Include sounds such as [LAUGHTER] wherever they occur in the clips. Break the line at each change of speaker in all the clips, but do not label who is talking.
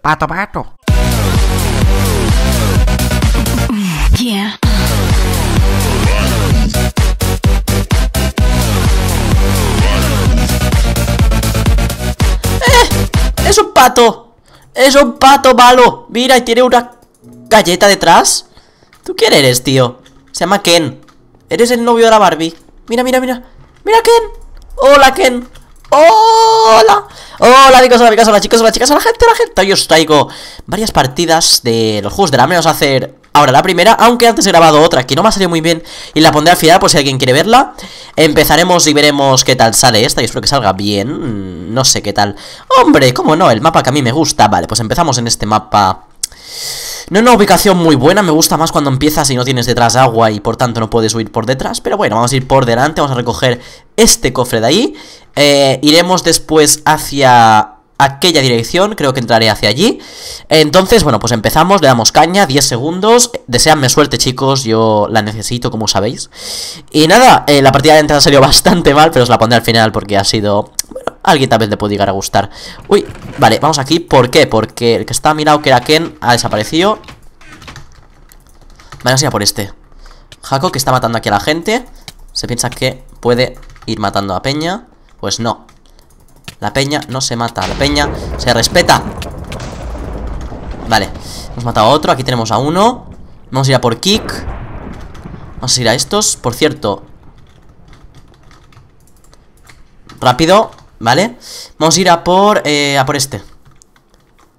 Pato, pato. Eh, ¡Es un pato! ¡Es un pato malo! Mira, y tiene una galleta detrás. ¿Tú quién eres, tío? Se llama Ken. Eres el novio de la Barbie. Mira, mira, mira. Mira, Ken. Hola, Ken. Hola. Hola amigos, hola amigas, hola chicos, hola chicas, hola gente, hola gente Hoy os traigo varias partidas de los juegos de la Vamos a hacer ahora la primera, aunque antes he grabado otra que no me ha salido muy bien Y la pondré al final por si alguien quiere verla Empezaremos y veremos qué tal sale esta y espero que salga bien No sé qué tal Hombre, cómo no, el mapa que a mí me gusta Vale, pues empezamos en este mapa no es una ubicación muy buena, me gusta más cuando empiezas y no tienes detrás agua y por tanto no puedes huir por detrás. Pero bueno, vamos a ir por delante, vamos a recoger este cofre de ahí. Eh, iremos después hacia aquella dirección, creo que entraré hacia allí. Entonces, bueno, pues empezamos, le damos caña, 10 segundos. Deseadme suerte, chicos, yo la necesito, como sabéis. Y nada, eh, la partida de entrada salió [LAUGHS] bastante mal, pero os la pondré al final porque ha sido alguien tal vez le puede llegar a gustar Uy, vale, vamos aquí, ¿por qué? Porque el que está mirado que era Ken, ha desaparecido Vale, ir a por este Jaco, que está matando aquí a la gente Se piensa que puede ir matando a Peña Pues no La Peña no se mata, la Peña se respeta Vale, hemos matado a otro, aquí tenemos a uno Vamos a ir a por Kick Vamos a ir a estos, por cierto Rápido ¿Vale? Vamos a ir a por, eh, a por este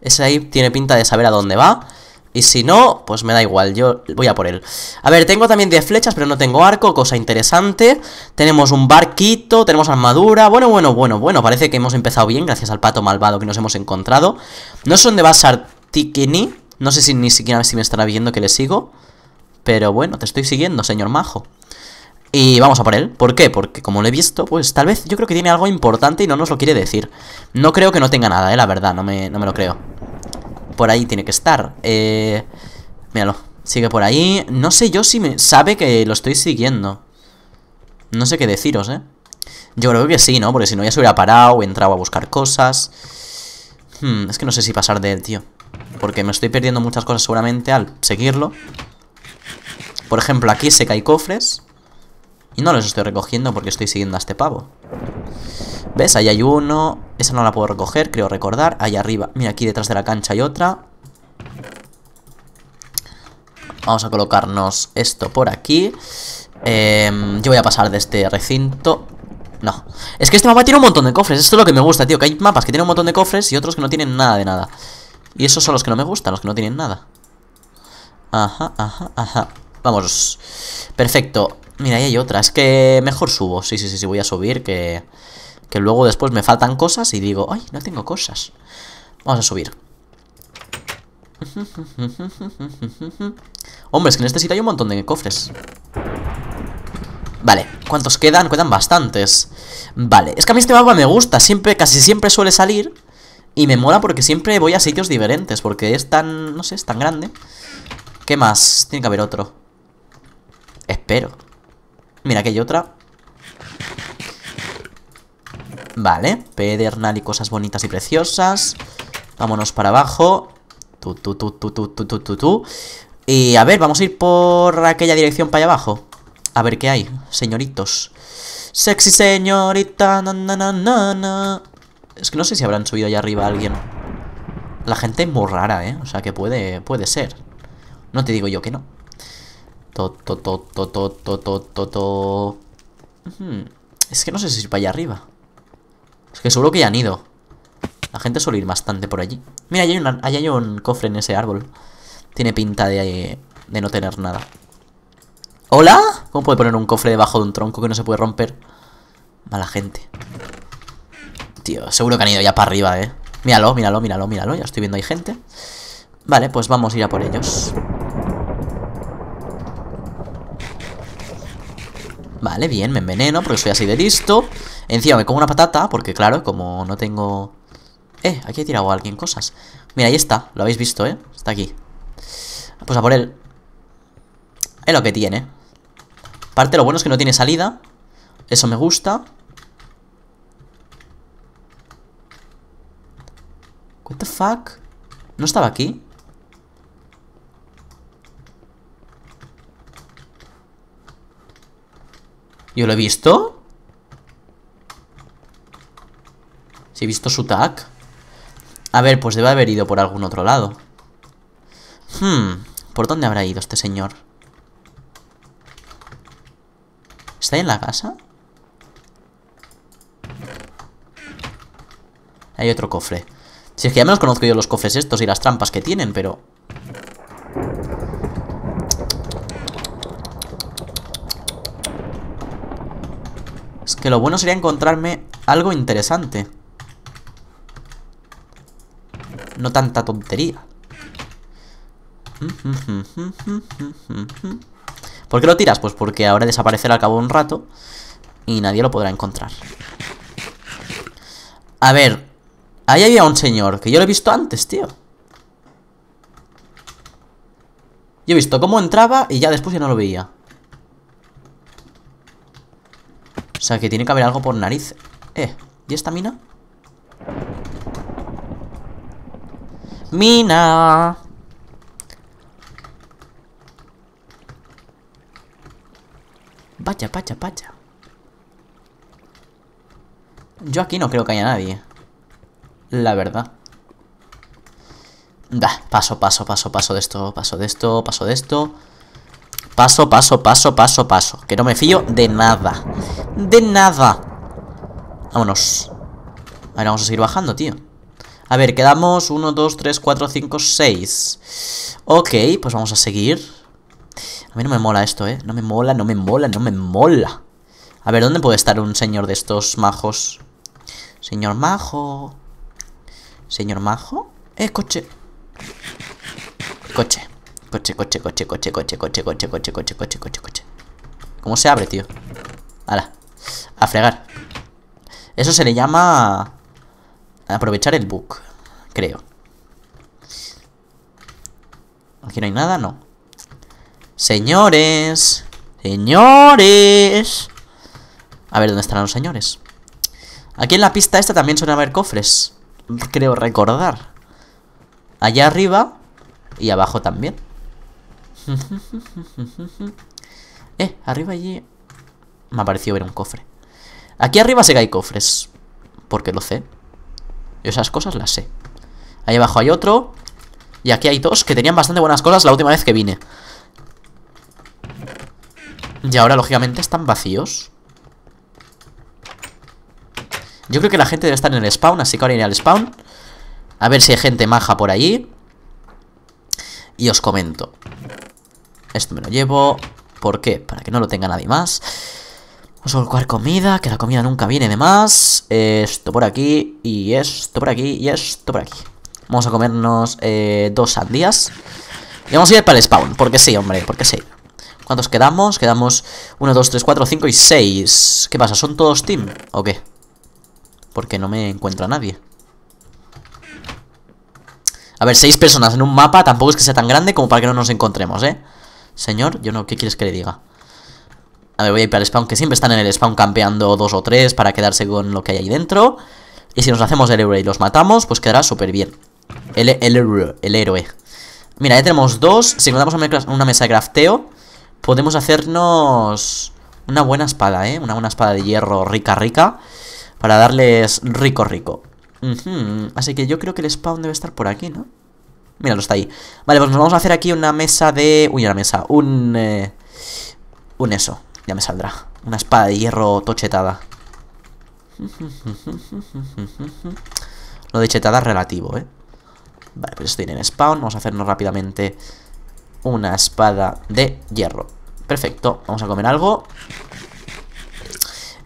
Ese ahí tiene pinta de saber a dónde va Y si no, pues me da igual Yo voy a por él A ver, tengo también 10 flechas, pero no tengo arco Cosa interesante Tenemos un barquito, tenemos armadura Bueno, bueno, bueno, bueno Parece que hemos empezado bien Gracias al pato malvado que nos hemos encontrado No sé dónde va Sartikini No sé si ni siquiera si me estará viendo que le sigo Pero bueno, te estoy siguiendo, señor majo y vamos a por él. ¿Por qué? Porque como lo he visto, pues tal vez yo creo que tiene algo importante y no nos lo quiere decir. No creo que no tenga nada, eh, la verdad, no me, no me lo creo. Por ahí tiene que estar. Eh, míralo, sigue por ahí. No sé yo si me sabe que lo estoy siguiendo. No sé qué deciros, ¿eh? Yo creo que sí, ¿no? Porque si no ya se hubiera parado, O entrado a buscar cosas. Hmm, es que no sé si pasar de él, tío. Porque me estoy perdiendo muchas cosas seguramente al seguirlo. Por ejemplo, aquí se cae cofres. Y no los estoy recogiendo porque estoy siguiendo a este pavo. ¿Ves? Ahí hay uno. Esa no la puedo recoger, creo recordar. Ahí arriba. Mira, aquí detrás de la cancha hay otra. Vamos a colocarnos esto por aquí. Em, yo voy a pasar de este recinto. No. Es que este mapa tiene un montón de cofres. Esto es lo que me gusta, tío. Que hay mapas que tienen un montón de cofres y otros que no tienen nada de nada. Y esos son los que no me gustan, los que no tienen nada. Ajá, ajá, ajá. Vamos. Perfecto. Mira, ahí hay otra, es Que mejor subo. Sí, sí, sí, sí, voy a subir. Que, que luego después me faltan cosas y digo, ay, no tengo cosas. Vamos a subir. [LAUGHS] Hombre, es que en este sitio hay un montón de cofres. Vale, ¿cuántos quedan? Quedan bastantes. Vale, es que a mí este mapa me gusta. Siempre, casi siempre suele salir. Y me mola porque siempre voy a sitios diferentes. Porque es tan, no sé, es tan grande. ¿Qué más? Tiene que haber otro. Espero. Mira, aquí hay otra. Vale, pedernal y cosas bonitas y preciosas. Vámonos para abajo. Tu, tu, tu, tu, tu, tu, tu, tu, Y a ver, vamos a ir por aquella dirección para allá abajo. A ver qué hay, señoritos. Sexy señorita, Es que no sé si habrán subido allá arriba alguien. La gente es muy rara, ¿eh? O sea que puede, puede ser. No te digo yo que no. Es que no sé si ir para allá arriba. Es que seguro que ya han ido. La gente suele ir bastante por allí. Mira, ahí hay, un cofre en ese árbol. Tiene pinta de, de no tener nada. ¿Hola? ¿Cómo puede poner un cofre debajo de un tronco que no se puede romper? Mala gente. Tío, seguro que han ido ya para arriba, eh. Míralo, míralo, míralo, míralo. Ya estoy viendo hay gente. Vale, pues vamos a ir a por ellos. Vale, bien, me enveneno porque soy así de listo. Encima me como una patata porque, claro, como no tengo... Eh, aquí he tirado a alguien cosas. Mira, ahí está. Lo habéis visto, ¿eh? Está aquí. Pues a por él. Es lo que tiene. parte lo bueno es que no tiene salida. Eso me gusta. What the fuck? ¿No estaba aquí? ¿Yo lo he visto? Si he visto su tag. A ver, pues debe haber ido por algún otro lado. Hmm, ¿por dónde habrá ido este señor? ¿Está en la casa? Hay otro cofre. Si es que ya menos conozco yo los cofres estos y las trampas que tienen, pero... lo bueno sería encontrarme algo interesante. No tanta tontería. ¿Por qué lo tiras? Pues porque ahora desaparecerá al cabo de un rato y nadie lo podrá encontrar. A ver, ahí había un señor que yo lo he visto antes, tío. Yo he visto cómo entraba y ya después ya no lo veía. O sea, que tiene que haber algo por nariz. Eh, ¿y esta mina? ¡Mina! Vaya, pacha, pacha Yo aquí no creo que haya nadie. La verdad. Da, paso, paso, paso, paso de esto, paso de esto, paso de esto. Paso, paso, paso, paso, paso. Que no me fío de nada de nada Vámonos A ver, vamos a seguir bajando, tío A ver, quedamos 1, 2, 3, 4, 5, 6 Ok, pues vamos a seguir A mí no me mola esto, eh No me mola, no me mola, no me mola A ver, ¿dónde puede estar un señor de estos majos? Señor majo Señor majo Eh, coche Coche Coche, coche, coche, coche, coche, coche, coche, coche, coche, coche, coche, coche ¿Cómo se abre, tío? Hala a fregar. Eso se le llama... Aprovechar el book creo. Aquí no hay nada, no. Señores. Señores. A ver, ¿dónde estarán los señores? Aquí en la pista esta también suelen haber cofres. [LAUGHS] Creo recordar. Allá arriba y abajo también. [LAUGHS] eh, arriba allí me apareció ver un cofre. Aquí arriba sé que hay cofres, porque lo sé. esas cosas las sé. Ahí abajo hay otro. Y aquí hay dos que tenían bastante buenas cosas la última vez que vine. Y ahora, lógicamente, están vacíos. Yo creo que la gente debe estar en el spawn, así que ahora iré al spawn. A ver si hay gente maja por allí. Y os comento. Esto me lo llevo. ¿Por qué? Para que no lo tenga nadie más. Vamos a colocar comida, que la comida nunca viene de más. Esto por aquí, y esto por aquí, y esto por aquí. Vamos a comernos eh, dos sandías. Y vamos a ir para el spawn, porque sí, hombre, porque sí. ¿Cuántos quedamos? Quedamos 1, 2, 3, 4, 5 y 6. ¿Qué pasa? ¿Son todos team o qué? Porque no me encuentra nadie. A ver, 6 personas en un mapa tampoco es que sea tan grande como para que no nos encontremos, ¿eh? Señor, yo no, ¿qué quieres que le diga? A ver, voy a ir para el spawn, que siempre están en el spawn campeando dos o tres para quedarse con lo que hay ahí dentro. Y si nos hacemos el héroe y los matamos, pues quedará súper bien. El, el, héroe. Mira, ya tenemos dos. Si nos damos una mesa de crafteo, podemos hacernos una buena espada, ¿eh? Una buena espada de hierro rica, rica, para darles rico, rico. Así que yo creo que el spawn debe estar por aquí, ¿no? Mira, lo está ahí. Vale, pues nos vamos a hacer aquí una mesa de... Uy, una mesa. Un... Eh, un eso. Ya me saldrá. Una espada de hierro tochetada. Lo de chetada es relativo, ¿eh? Vale, pues estoy en spawn. Vamos a hacernos rápidamente una espada de hierro. Perfecto. Vamos a comer algo.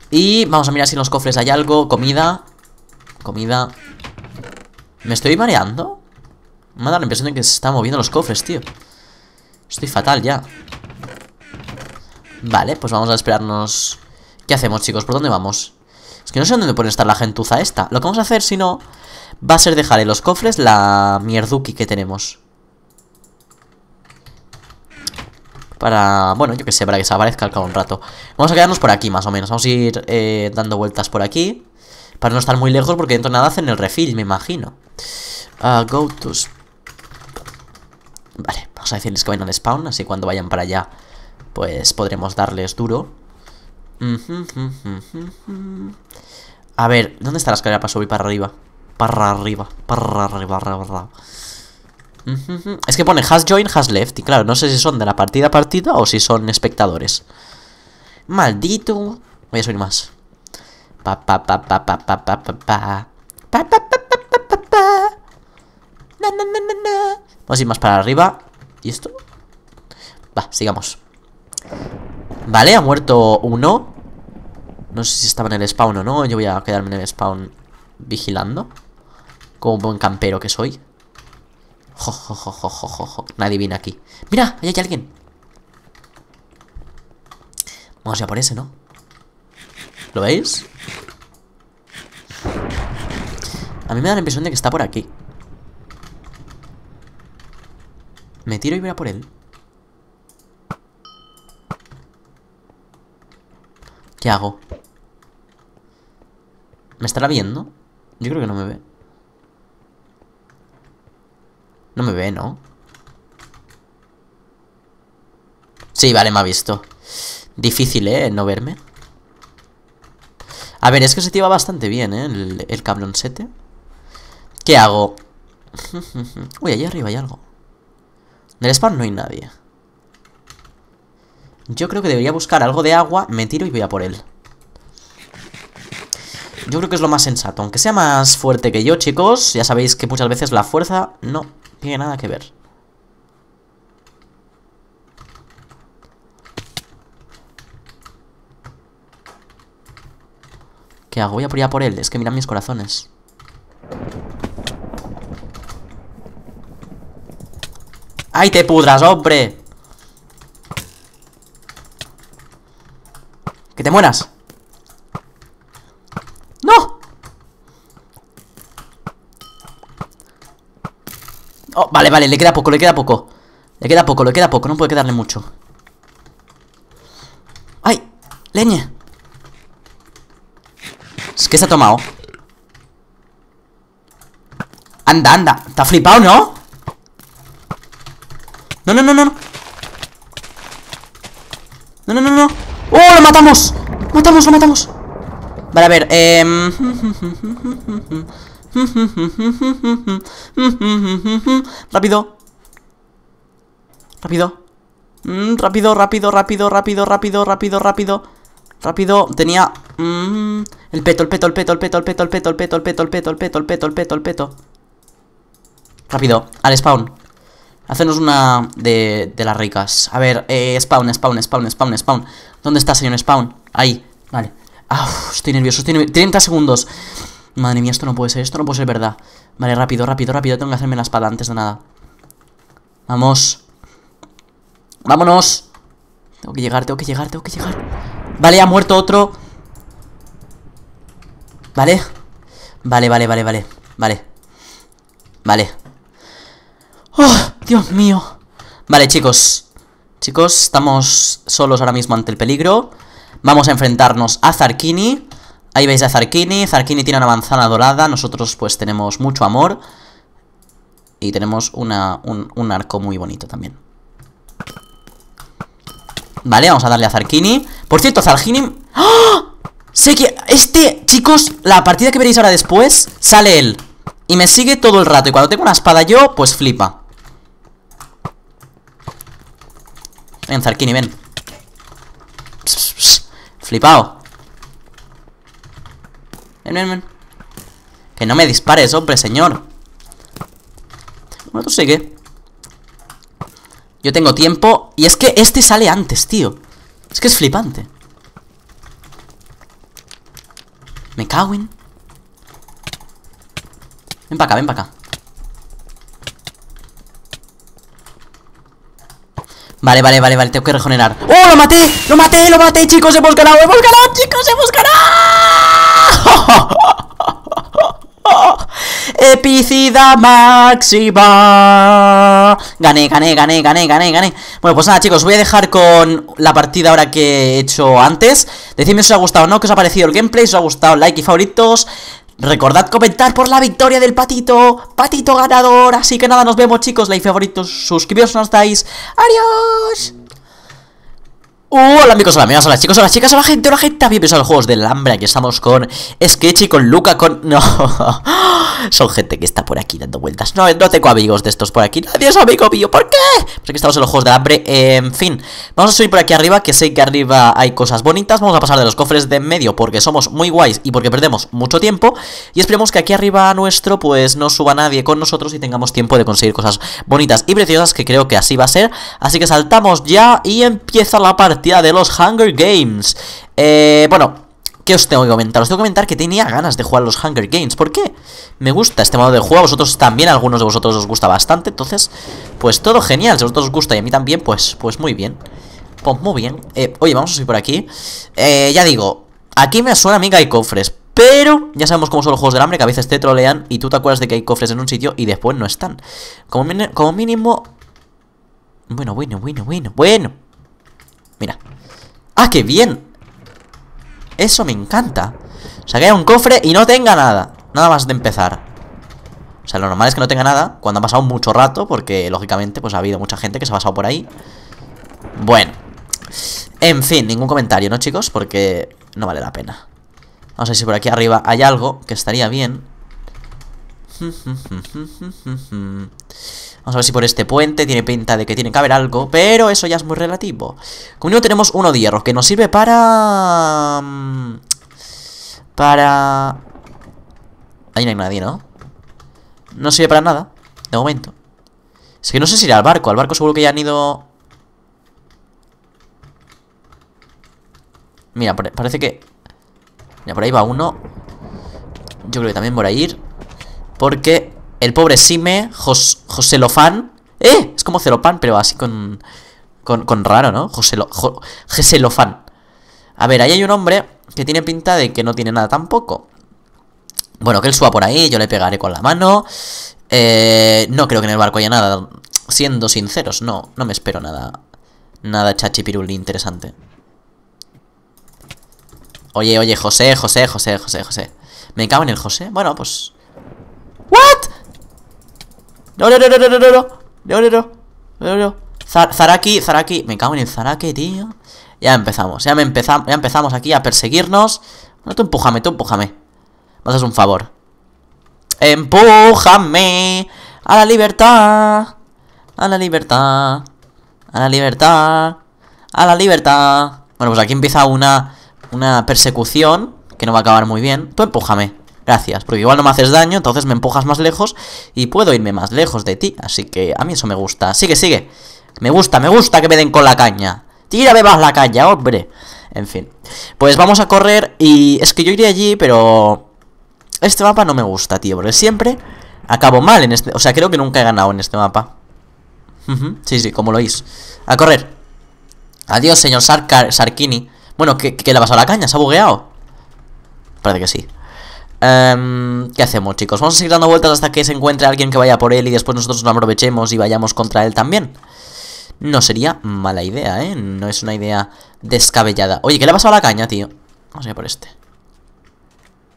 Y vamos a mirar si en los cofres hay algo. Comida. Comida. ¿Me estoy mareando? Me ha la impresión de que se están moviendo los cofres, tío. Estoy fatal ya. Vale, pues vamos a esperarnos. ¿Qué hacemos, chicos? ¿Por dónde vamos? Es que no sé dónde puede estar la gentuza esta. Lo que vamos a hacer, si no, va a ser dejar en los cofres la mierduki que tenemos. Para, bueno, yo que sé, para que se aparezca al cabo un rato. Vamos a quedarnos por aquí, más o menos. Vamos a ir eh, dando vueltas por aquí. Para no estar muy lejos, porque dentro nada hacen el refill, me imagino. Ah, go to... Vale, vamos a decirles que vayan al spawn, así cuando vayan para allá pues podremos darles duro. A ver, ¿dónde está la escalera para subir para arriba? Para arriba, para arriba, para arriba. Es que pone has joined, has left. Y claro, no sé si son de la partida a partida o si son espectadores. Maldito. Voy a subir más. Pa pa Vamos a ir más para arriba. ¿Y esto? Va, sigamos. Vale, ha muerto uno No sé si estaba en el spawn o no Yo voy a quedarme en el spawn vigilando Como buen campero que soy jo, Nadie viene aquí ¡Mira! ¡Ahí hay alguien! Vamos ya por ese, ¿no? ¿Lo veis? A mí me da la impresión de que está por aquí Me tiro y voy a por él ¿Qué hago? ¿Me estará viendo? Yo creo que no me ve. No me ve, ¿no? Sí, vale, me ha visto. Difícil, ¿eh? No verme. A ver, es que se te va bastante bien, ¿eh? El, el 7. ¿eh? ¿Qué hago? [LAUGHS] Uy, ahí arriba hay algo. En el spawn no hay nadie. Yo creo que debería buscar algo de agua, me tiro y voy a por él. Yo creo que es lo más sensato. Aunque sea más fuerte que yo, chicos, ya sabéis que muchas veces la fuerza no tiene nada que ver. ¿Qué hago? Voy a por por él. Es que miran mis corazones. ¡Ay, te pudras, hombre! ¡Que te mueras! ¡No! Oh, vale, vale, le queda poco, le queda poco Le queda poco, le queda poco, no puede quedarle mucho ¡Ay! ¡Leña! Es que se ha tomado Anda, anda Está flipado, ¿no? No, no, no, no matamos! ¡Matamos, lo matamos! Vale, a ver, eh... Rápido Rápido Rápido, rápido, rápido, rápido, rápido, rápido, rápido Rápido, tenía... el peto, el peto, el peto, el peto, el peto, el peto, el peto, el peto, el peto, el peto, el peto, el peto, el peto Rápido, al spawn Hacernos una de, de las ricas. A ver, eh, spawn, spawn, spawn, spawn, spawn. ¿Dónde está, señor spawn? Ahí, vale. Ah, estoy nervioso, estoy nervioso. 30 segundos. Madre mía, esto no puede ser, esto no puede ser verdad. Vale, rápido, rápido, rápido. Tengo que hacerme la espada antes de nada. Vamos. Vámonos. Tengo que llegar, tengo que llegar, tengo que llegar. Vale, ha muerto otro. Vale. Vale, vale, vale, vale. Vale. Vale. Oh, Dios mío. Vale, chicos. Chicos, estamos solos ahora mismo ante el peligro. Vamos a enfrentarnos a Zarkini. Ahí veis a Zarkini. Zarkini tiene una manzana dorada. Nosotros pues tenemos mucho amor. Y tenemos un, arco muy bonito también. Vale, vamos a darle a Zarkini. Por cierto, Zarkini... ¡ah! Sé que... Este, chicos, la partida que veréis ahora después, sale él. Y me sigue todo el rato. Y cuando tengo una espada yo, pues flipa. Ven, Zarkini, ven. flipado. Ven, ven, ven. Que no me dispares, hombre, señor. Bueno, tú sigue. Yo tengo tiempo. Y es que este sale antes, tío. Es que es flipante. Me cago en. Ven para acá, ven para acá. Vale, vale, vale, vale, tengo que regenerar ¡Oh, lo maté! ¡Lo maté! ¡Lo maté, chicos! ¡Hemos ganado! ¡Hemos ganado, chicos! ¡Hemos ganado! ¡Epicida máxima! Gané, gané, gané, gané, gané, gané Bueno, pues nada, chicos, voy a dejar con la partida ahora que he hecho antes Decidme si os ha gustado o no, que os ha parecido el gameplay Si os ha gustado, like y favoritos Recordad comentar por la victoria del patito, patito ganador. Así que nada, nos vemos chicos, like favoritos, suscribiros si no estáis. ¡Adiós! Uh, hola amigos, hola amigas, hola chicos, hola chicas, hola gente, hola gente Bienvenidos a los juegos del hambre, aquí estamos con Sketchy, con Luca, con... [LAUGHS] No, son gente que está por aquí dando vueltas No, no tengo amigos de estos por aquí, nadie es amigo mío, ¿por qué? Pues aquí estamos en los juegos del hambre, en fin Vamos a subir por aquí arriba, que sé que arriba hay cosas bonitas Vamos a pasar de los cofres de en medio porque somos muy guays y porque perdemos mucho tiempo Y esperemos que aquí arriba nuestro pues no suba nadie con nosotros y tengamos tiempo de conseguir cosas bonitas y preciosas Que creo que así va a ser, así que saltamos ya y empieza la parte de los Hunger Games. Eh, bueno, ¿Qué os tengo que comentar? Os tengo que comentar que tenía ganas de jugar los Hunger Games. ¿Por qué? Me gusta este modo de juego. A vosotros también, a algunos de vosotros os gusta bastante. Entonces, pues todo genial. Si a vosotros os gusta y a mí también, pues, pues muy bien. Pues muy bien. Eh, oye, vamos a subir por aquí. Eh, ya digo, aquí me suena a mí que hay cofres. Pero ya sabemos cómo son los juegos del hambre, que a veces te trolean y tú te acuerdas de que hay cofres en un sitio y después no están. Como, como mínimo... Bueno, bueno, bueno, bueno, bueno. Mira. ¡Ah, qué bien! Eso me encanta. O que un cofre y no tenga nada. Nada más de empezar. O sea, lo normal es que no tenga nada cuando ha pasado mucho rato, porque lógicamente pues ha habido mucha gente que se ha pasado por ahí. Bueno. En fin, ningún comentario, ¿no, chicos? Porque no vale la pena. Vamos a ver si por aquí arriba hay algo que estaría bien. [LAUGHS] Vamos a ver si por este puente tiene pinta de que tiene que haber algo, pero eso ya es muy relativo. Como no tenemos uno de hierro, que nos sirve para... Mm, para... Ahí no hay nadie, ¿no? No sirve para nada, de momento. Es que no sé si irá al barco, al barco seguro que ya han ido... Mira, parece que... Mira, por ahí va uno. Yo creo que también por ahí ir. Porque el pobre Sime, José Lofán ¡Eh! Es como Zelopán, pero así con. Con, raro, ¿no? Lo, Lofán A ver, ahí hay un hombre que tiene pinta de que no tiene nada tampoco. Bueno, que él suba por ahí, yo le pegaré con la mano. Eh, no creo que en el barco haya nada. Siendo sinceros, no, no me espero nada. Nada chachipiruli interesante. Oye, oye, José, José, José, José, José. Me cago en el José. Bueno, pues. ¿What? No, no, no, no, no, no, Me cago en el Zaraki, tío. Ya empezamos. Ya, me empezamos, ya empezamos aquí a perseguirnos. No, tú empújame, tú empújame. Me haces un favor. Empújame a la libertad. A la libertad. A la libertad. A la libertad. Bueno, pues aquí empieza una, una persecución que no va a acabar muy bien. Tú empújame. Gracias, porque igual no me haces daño, entonces me empujas más lejos y puedo irme más lejos de ti. Así que a mí eso me gusta. Sigue, sigue. Me gusta, me gusta que me den con la caña. Tírame más la caña, hombre. En fin. Pues vamos a correr y es que yo iré allí, pero... Este mapa no me gusta, tío, porque siempre acabo mal en este... O sea, creo que nunca he ganado en este mapa. Sí, sí, como lo oís. A correr. Adiós, señor Sarkini. Bueno, ¿qué le ha pasado la caña, se ha bugueado. Parece que sí. Em, ¿Qué hacemos, chicos? Vamos a seguir dando vueltas hasta que se encuentre alguien que vaya por él y después nosotros lo aprovechemos y vayamos contra él también. No sería mala idea, ¿eh? No es una idea descabellada. Oye, ¿qué le ha pasado a la caña, tío? Vamos a ir por este.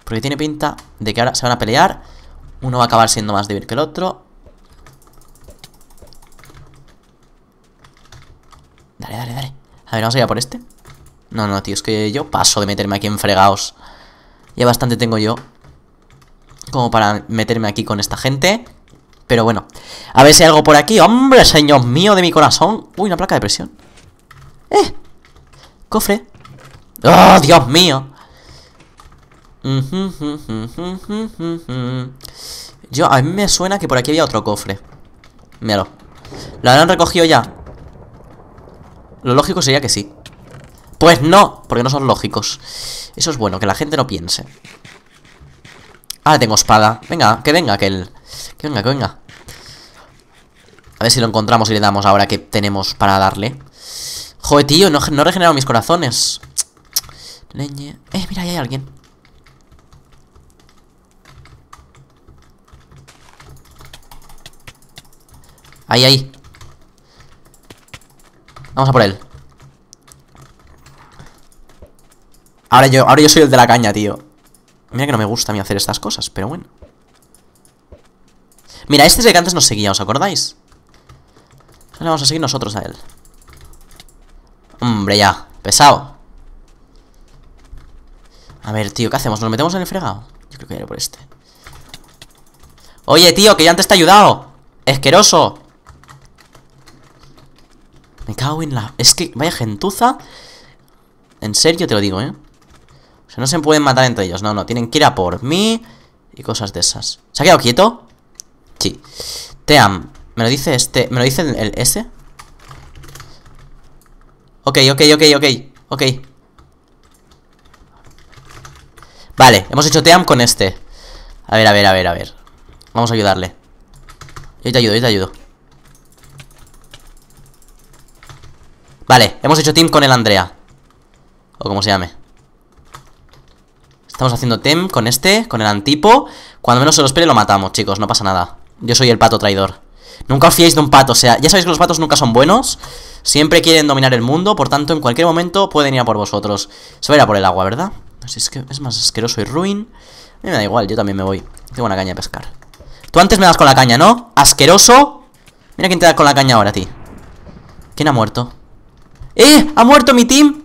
Porque tiene pinta de que ahora se van a pelear. Uno va a acabar siendo más débil que el otro. Dale, dale, dale. A ver, vamos a ir por este. No, no, tío, es que yo paso de meterme aquí en fregados. Ya bastante tengo yo como para meterme aquí con esta gente. Pero bueno, a ver si hay algo por aquí. ¡Hombre, señor mío de mi corazón! Uy, una placa de presión. ¡Eh! Cofre. ¡Oh, Dios mío! Yo, a mí me suena que por aquí había otro cofre. Míralo. ¿Lo han recogido ya? Lo lógico sería que sí. Pues no, porque no son lógicos. Eso es bueno, que la gente no piense. Ah, tengo espada. Venga, que venga aquel. Que venga, que venga. A ver si lo encontramos y le damos ahora que tenemos para darle. Joder, tío, no, no he regenerado mis corazones. Leñe. Eh, mira, ahí hay alguien. Ahí, ahí. Vamos a por él. Ahora yo, ahora yo soy el de la caña, tío. Mira que no me gusta a mí hacer estas cosas, pero bueno. Mira, este es el que antes nos seguía, ¿os acordáis? Ahora vamos a seguir nosotros a él. Hombre, ya. Pesado. A ver, tío, ¿qué hacemos? ¿Nos metemos en el fregado? Yo creo que era por este. Oye, tío, que ya antes te ha ayudado. Esqueroso. Me cago en la... Es que vaya gentuza. En serio te lo digo, ¿eh? O sea, no se pueden matar entre ellos. No, no, tienen que ir a por mí y cosas de esas. ¿Se ha quedado quieto? Sí. Team, me lo dice este, me lo dice el, S. Ok, ok, ok, ok, ok. Vale, hemos hecho Team con este. A ver, a ver, a ver, a ver. Vamos a ayudarle. Yo te ayudo, yo te ayudo. Vale, hemos hecho team con el Andrea. O como se llame. Estamos haciendo tem con este, con el antipo. Cuando menos se lo espere lo matamos, chicos, no pasa nada. Yo soy el pato traidor. Nunca os fiéis de un pato, o sea, ya sabéis que los patos nunca son buenos. Siempre quieren dominar el mundo, por tanto, en cualquier momento pueden ir a por vosotros. Se va a ir a por el agua, ¿verdad? es más asqueroso y ruin. A mí me da igual, yo también me voy. Tengo una caña de pescar. Tú antes me das con la caña, ¿no? Asqueroso. Mira quién te da con la caña ahora, ti. ¿Quién ha muerto? ¡Eh! ¡Ha muerto mi team!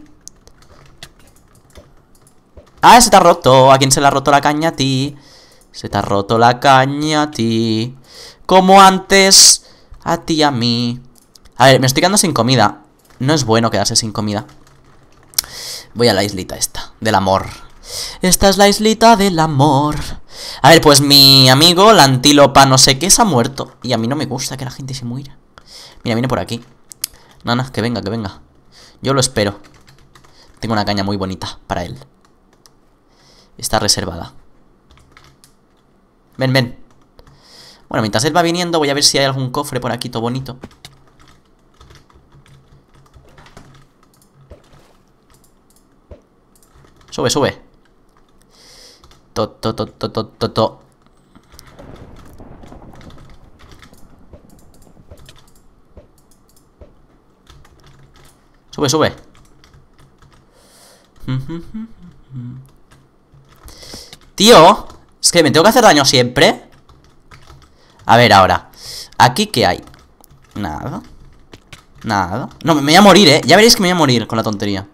¡Ah, se te ha roto! ¿A quién se le ha roto la caña a ti? Se te ha roto la caña a ti. Como antes, a ti y a mí. A ver, me estoy quedando sin comida. No es bueno quedarse sin comida. Voy a la islita esta, del amor. Esta es la islita del amor. A ver, pues mi amigo, la antílopa, no sé qué, se ha muerto. Y a mí no me gusta que la gente se muera. Mira, viene por aquí. Nana, que venga, que venga. Yo lo espero. Tengo una caña muy bonita para él está reservada. Ven, ven. Bueno, mientras él va viniendo voy a ver si hay algún cofre por aquí todo bonito. Sube, sube. To, to, to, to, to, to. Sube, sube. Tío, es que me tengo que hacer daño siempre A ver ahora ¿Aquí qué hay? Nada Nada No, me voy a morir, eh Ya veréis que me voy a morir con la tontería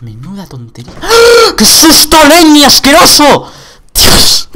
Menuda tontería ¡Ah! ¡Qué susto, leña, asqueroso! ¡Dios!